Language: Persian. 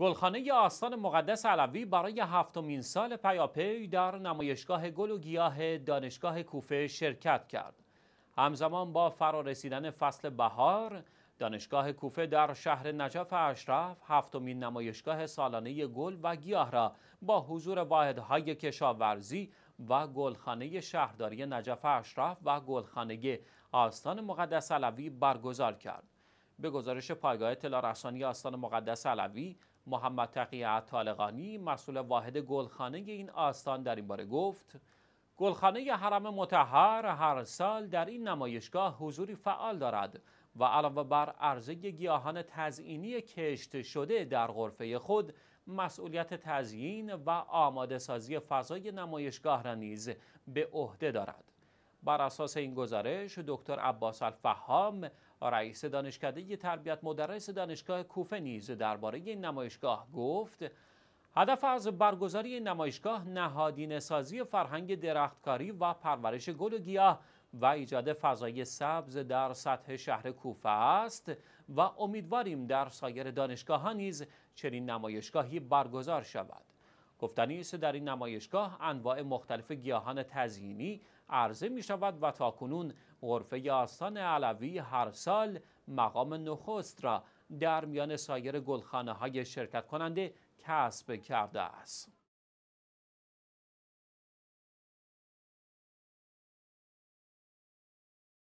گلخانه آستان مقدس علوی برای هفتمین سال پیاپی در نمایشگاه گل و گیاه دانشگاه کوفه شرکت کرد. همزمان با فرارسیدن فصل بهار، دانشگاه کوفه در شهر نجف اشرف هفتمین نمایشگاه سالانه گل و گیاه را با حضور واحدهای کشاورزی و گلخانه شهرداری نجف اشرف و گلخانه آستان مقدس علوی برگزار کرد. به گزارش پایگاه اطلاع رسانی آستان مقدس علوی محمد تقی عطالقانی مسئول واحد گلخانه این آستان در این باره گفت گلخانه حرم متحر هر سال در این نمایشگاه حضوری فعال دارد و علاوه بر عرضه گیاهان تزئینی کشت شده در غرفه خود مسئولیت تزیین و آماده سازی فضای نمایشگاه را نیز به عهده دارد. بر اساس این گزارش دکتر عباس الفهام رئیس دانشکده تربیت مدرس دانشگاه کوفه نیز درباره این نمایشگاه گفت هدف از برگزاری این نمایشگاه نهادین سازی فرهنگ درختکاری و پرورش گل و گیاه و ایجاد فضای سبز در سطح شهر کوفه است و امیدواریم در سایر دانشگاه ها نیز چنین نمایشگاهی برگزار شود. گفتنی است در این نمایشگاه انواع مختلف گیاهان تزیینی عرضه می شود و تاکنون غرفه آستان علوی هر سال مقام نخست را در میان سایر گلخانه های شرکت کننده کسب کرده است.